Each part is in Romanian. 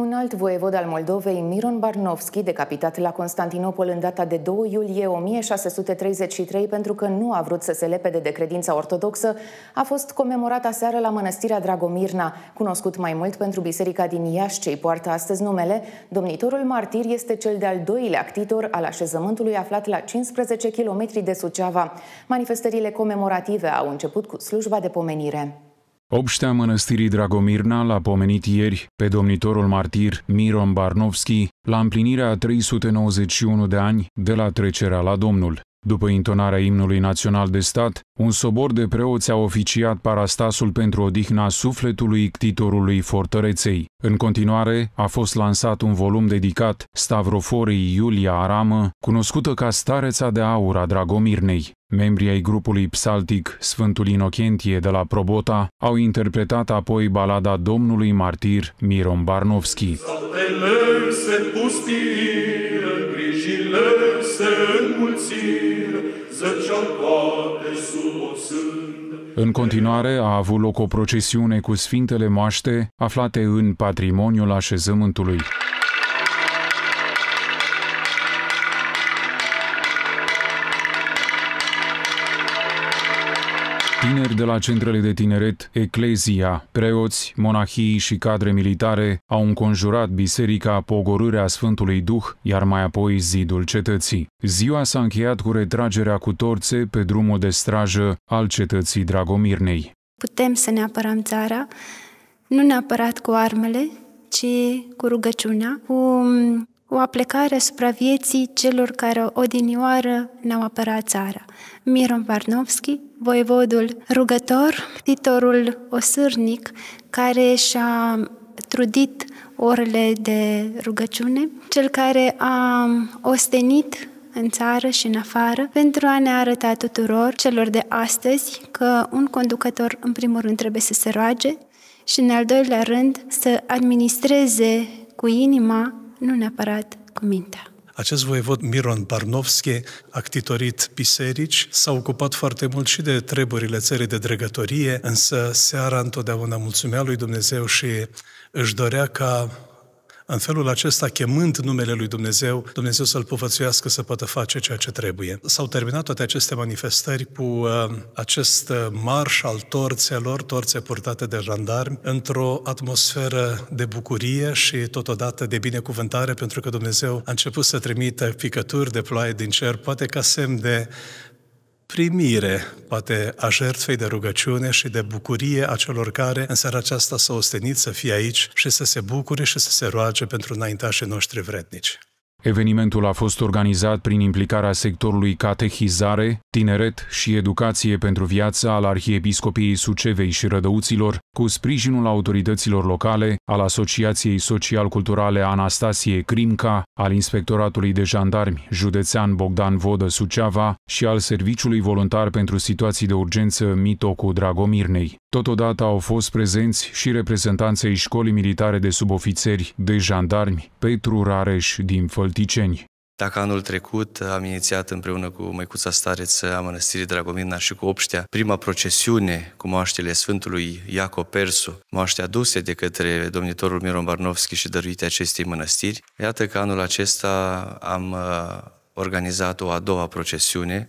Un alt voievod al Moldovei, Miron Barnovski, decapitat la Constantinopol în data de 2 iulie 1633 pentru că nu a vrut să se lepede de credința ortodoxă, a fost comemorat aseară la mănăstirea Dragomirna, cunoscut mai mult pentru biserica din Iași, ce poartă astăzi numele. Domnitorul martir este cel de-al doilea actitor al așezământului aflat la 15 km de Suceava. Manifestările comemorative au început cu slujba de pomenire. Obștea mănăstirii Dragomirna l-a pomenit ieri pe domnitorul martir Miron Barnovski la împlinirea 391 de ani de la trecerea la Domnul. După intonarea imnului național de stat, un sobor de preoți a oficiat parastasul pentru odihna sufletului ictitorului fortăreței. În continuare, a fost lansat un volum dedicat Stavroforei Iulia Aramă, cunoscută ca Stareța de Aur a Dragomirnei. Membrii ai grupului psaltic Sfântul Inochentie de la Probota au interpretat apoi balada domnului martir Miron Barnovski. se pustire, grijile se înmulțire, în continuare a avut loc o procesiune cu sfintele moaște aflate în patrimoniul așezământului. Tineri de la centrele de tineret Eclezia, preoți, monahii și cadre militare au înconjurat biserica Pogorârea Sfântului Duh, iar mai apoi zidul cetății. Ziua s-a încheiat cu retragerea cu torțe pe drumul de strajă al cetății Dragomirnei. Putem să ne apărăm țara, nu neapărat cu armele, ci cu rugăciunea, cu o aplecare asupra vieții celor care odinioară ne-au apărat țara. Miron Varnovski, voievodul rugător, titorul osârnic, care și-a trudit orele de rugăciune, cel care a ostenit în țară și în afară, pentru a ne arăta tuturor celor de astăzi că un conducător, în primul rând, trebuie să se roage și, în al doilea rând, să administreze cu inima nu neapărat cu mintea. Acest voievod Miron Barnovski a ctitorit biserici, s-a ocupat foarte mult și de treburile țării de dregătorie, însă seara întotdeauna mulțumea lui Dumnezeu și își dorea ca în felul acesta, chemând numele lui Dumnezeu, Dumnezeu să-l povățuiască să poată face ceea ce trebuie. S-au terminat toate aceste manifestări cu uh, acest uh, marș al torțelor, torțe purtate de jandarmi, într-o atmosferă de bucurie și totodată de binecuvântare, pentru că Dumnezeu a început să trimită picături de ploaie din cer, poate ca semn de primire, poate, a jertfei de rugăciune și de bucurie a celor care în seara aceasta s-au ostenit să fie aici și să se bucure și să se roage pentru înaintașii noștri vrednici. Evenimentul a fost organizat prin implicarea sectorului Catehizare, Tineret și Educație pentru Viață al Arhiepiscopiei Sucevei și Rădăuților, cu sprijinul autorităților locale, al Asociației Social-Culturale Anastasie Crimca, al Inspectoratului de Jandarmi Județean Bogdan Vodă Suceava și al Serviciului Voluntar pentru Situații de Urgență Mitocu Dragomirnei. Totodată au fost prezenți și reprezentanței Școlii Militare de Subofițeri de Jandarmi Petru Rareș din Făl Olticeni. Dacă anul trecut am inițiat împreună cu măicuța stareță a Mănăstirii Dragomina și cu obștea prima procesiune cu moaștele Sfântului Iacob Persu, moaște aduse de către domnitorul Miron Barnovski și dăruite acestei mănăstiri, iată că anul acesta am uh, organizat o a doua procesiune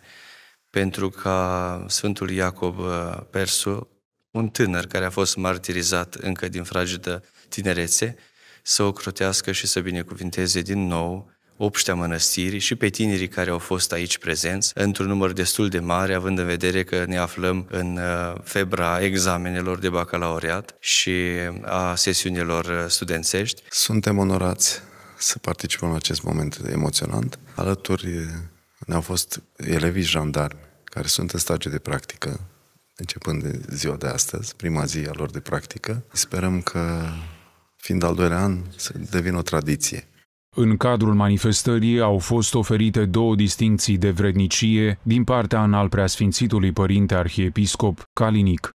pentru ca Sfântul Iacob uh, Persu, un tânăr care a fost martirizat încă din fragedă tinerețe, să o crotească și să binecuvinteze din nou obștea mănăstirii și pe tinerii care au fost aici prezenți, într-un număr destul de mare, având în vedere că ne aflăm în uh, febra examenelor de bacalaureat și a sesiunilor uh, studențești. Suntem onorați să participăm la acest moment emoționant. Alături uh, ne-au fost elevii jandarmi care sunt în stagiu de practică, începând de ziua de astăzi, prima zi a lor de practică. Sperăm că fiind al doilea an, să devină o tradiție. În cadrul manifestării au fost oferite două distincții de vrednicie din partea în al preasfințitului părinte arhiepiscop Calinic.